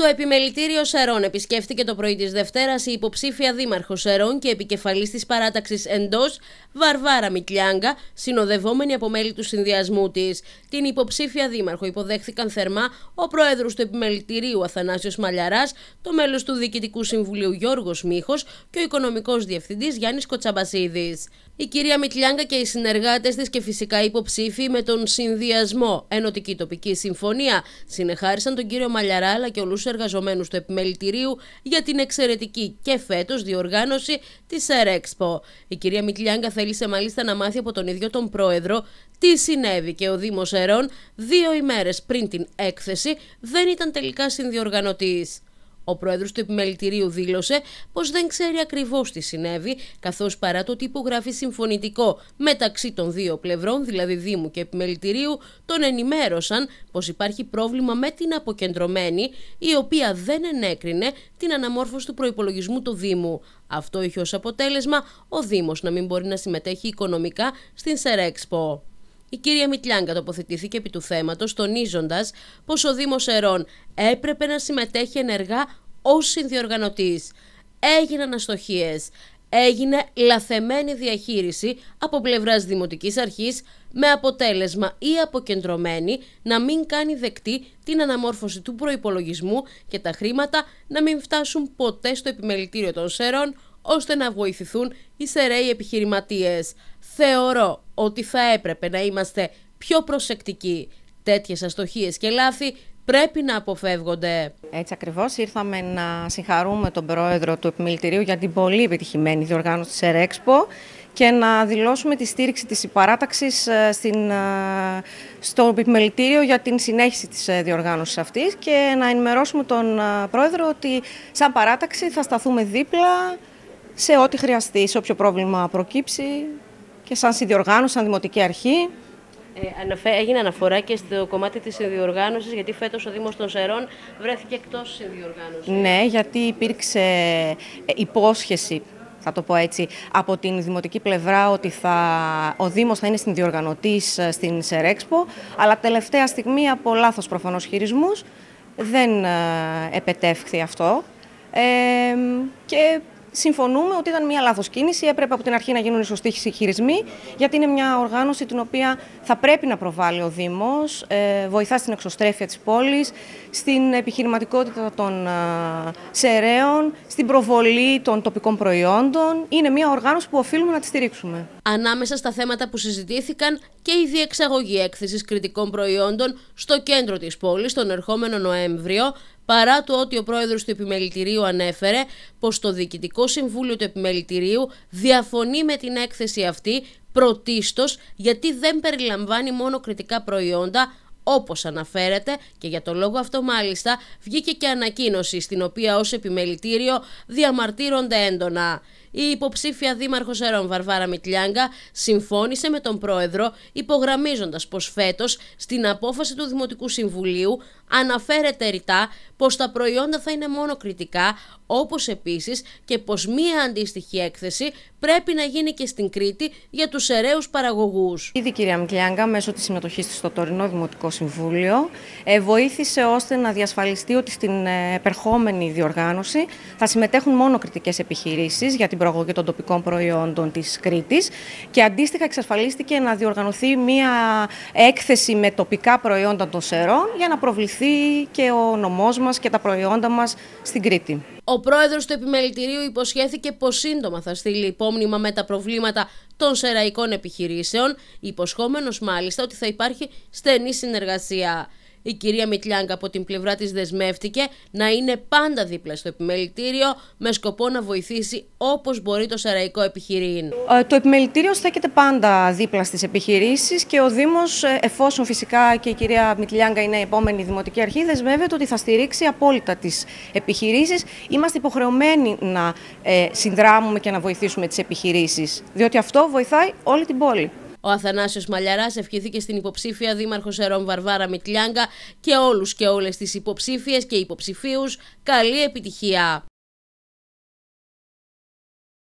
Το επιμελητήριο Σερών επισκέφθηκε το πρωί της Δευτέρας η υποψήφια δήμαρχο Σερών και επικεφαλής της παράταξης εντός, Βαρβάρα Μικλιάγκα, συνοδευόμενη από μέλη του συνδυασμού της. Την υποψήφια δήμαρχο υποδέχθηκαν θερμά ο πρόεδρος του επιμελητηρίου Αθανάσιος Μαλιαράς, το μέλος του Διοικητικού Συμβουλίου Γιώργος Μίχος και ο οικονομικός διευθυντής Γιάννης Κοτσαμπασίδης. Η κυρία Μικλιάγκα και οι συνεργάτες της και φυσικά υποψήφοι με τον συνδυασμό Ενωτική Τοπική Συμφωνία συνεχάρισαν τον κύριο Μαλιαρά αλλά και όλους εργαζομένους του επιμελητηρίου για την εξαιρετική και φέτος διοργάνωση της ΕΡΕΞΠΟ. Η κυρία Μικλιάνκα θέλησε μάλιστα να μάθει από τον ίδιο τον πρόεδρο τι συνέβη και ο Δήμος Ερών δύο ημέρες πριν την έκθεση δεν ήταν τελικά συνδιοργανωτής. Ο πρόεδρος του επιμελητηρίου δήλωσε πως δεν ξέρει ακριβώς τι συνέβη, καθώς παρά το ότι υπογράφει συμφωνητικό μεταξύ των δύο πλευρών, δηλαδή Δήμου και Επιμελητηρίου, τον ενημέρωσαν πως υπάρχει πρόβλημα με την αποκεντρωμένη, η οποία δεν ενέκρινε την αναμόρφωση του προπολογισμού του Δήμου. Αυτό είχε ως αποτέλεσμα ο Δήμος να μην μπορεί να συμμετέχει οικονομικά στην Σερέξπο. Η κυρία Μητλιάνκα τοποθετήθηκε επί του θέματος, τονίζοντας πως ο Δήμος Ερών έπρεπε να συμμετέχει ενεργά ως συνδιοργανωτής. Έγιναν αστοχίες, έγινε λαθεμένη διαχείριση από πλευράς Δημοτικής Αρχής με αποτέλεσμα η αποκεντρωμένη να μην κάνει δεκτή την αναμόρφωση του προϋπολογισμού και τα χρήματα να μην φτάσουν ποτέ στο επιμελητήριο των ΣΕΡΟΝ ώστε να βοηθηθούν οι σεραίοι επιχειρηματίες. Θεωρώ ότι θα έπρεπε να είμαστε πιο προσεκτικοί. Τέτοιες αστοχίες και λάθη πρέπει να αποφεύγονται. Έτσι ακριβώς ήρθαμε να συγχαρούμε τον πρόεδρο του Επιμελητηρίου για την πολύ επιτυχημένη διοργάνωση της ΕΡΕΞΠΟ και να δηλώσουμε τη στήριξη της υπαράταξης ε, στην, ε, στο επιμελητήριο για την συνέχιση της ε, διοργάνωσης αυτής και να ενημερώσουμε τον πρόεδρο ότι σαν παράταξη θα σταθούμε δίπλα σε ό,τι χρειαστεί, σε όποιο πρόβλημα προκύψει και σαν συνδιοργάνωση, σαν δημοτική αρχή. Ε, έγινε αναφορά και στο κομμάτι της συνδιοργάνωσης, γιατί φέτος ο Δήμος των Σερών βρέθηκε εκτός συνδιοργάνωσης. Ναι, γιατί υπήρξε ε, υπόσχεση θα το πω έτσι, από την δημοτική πλευρά ότι θα, ο Δήμος θα είναι συνδιοργανωτής ε, στην ΣΕΡΕΞΠΟ, αλλά τελευταία στιγμή από λάθος προφανώς χειρισμούς δεν επετεύχθη αυτό. και συμφωνούμε ότι ήταν μια λάθος κίνηση. Έπρεπε από την αρχή να γίνουν οι σωστοί χειρισμοί, γιατί είναι μια οργάνωση την οποία θα πρέπει να προβάλλει ο Δήμος, ε, βοηθά στην εξωστρέφεια της πόλης, στην επιχειρηματικότητα των ε, σεραίων, στην προβολή των τοπικών προϊόντων. Είναι μια οργάνωση που οφείλουμε να τη στηρίξουμε. Ανάμεσα στα θέματα που συζητήθηκαν και η διεξαγωγή έκθεσης κριτικών προϊόντων στο κέντρο της πόλης τον ερχόμενο Νοέμβριο, παρά το ότι ο πρόεδρος του Επιμελητηρίου ανέφερε πως το Διοικητικό Συμβούλιο του Επιμελητηρίου διαφωνεί με την έκθεση αυτή πρωτίστως γιατί δεν περιλαμβάνει μόνο κριτικά προϊόντα όπως αναφέρεται, και για τον λόγο αυτό μάλιστα βγήκε και ανακοίνωση στην οποία ως επιμελητήριο διαμαρτύρονται έντονα. Η υποψήφια δήμαρχος Ερών Βαρβάρα Μιτλιάνγκα συμφώνησε με τον πρόεδρο, υπογραμμίζοντας πως φέτος στην απόφαση του Δημοτικού Συμβουλίου αναφέρεται ρητά πως τα προϊόντα θα είναι μόνο κριτικά, όπως επίσης και πως μία αντίστοιχη έκθεση πρέπει να γίνει και στην Κρήτη για τους αιρέους παραγωγούς. Ήδη κυρία Μικλιάγκα, μέσω της συμμετοχής της στο τωρινό Δημοτικό Συμβούλιο, ε, βοήθησε ώστε να διασφαλιστεί ότι στην ε, επερχόμενη διοργάνωση θα συμμετέχουν μόνο κριτικές επιχειρήσεις για την προαγωγή των τοπικών προϊόντων της Κρήτης και αντίστοιχα εξασφαλίστηκε να διοργανωθεί μία έκθεση με τοπικά προϊόντα των Σερών για να προβληθεί και ο νομός μας και τα προϊόντα μας στην Κρήτη. Ο πρόεδρος του επιμελητηρίου υποσχέθηκε πως σύντομα θα στείλει υπόμνημα με τα προβλήματα των σεραϊκών επιχειρήσεων, υποσχόμενος μάλιστα ότι θα υπάρχει στενή συνεργασία η κυρία Μιτλιάγκα από την πλευρά της δεσμεύτηκε να είναι πάντα δίπλα στο επιμελητήριο με σκοπό να βοηθήσει όπως μπορεί το σαραϊκό επιχειρήν. Ε, το επιμελητήριο στέκεται πάντα δίπλα στις επιχειρήσεις και ο Δήμος, ε, εφόσον φυσικά και η κυρία Μιτλιάγκα είναι η επόμενη δημοτική αρχή, δεσμεύεται ότι θα στηρίξει απόλυτα τις επιχειρήσεις. Είμαστε υποχρεωμένοι να ε, συνδράμουμε και να βοηθήσουμε τις επιχειρήσεις, διότι αυτό βοηθάει όλη την πόλη. Ο Αθανάσιος Μαλιαράς ευχήθηκε στην υποψήφια Δήμαρχος Ερών Βαρβάρα Μητλιάγκα και όλους και όλες τις υποψήφιες και υποψηφίους καλή επιτυχία.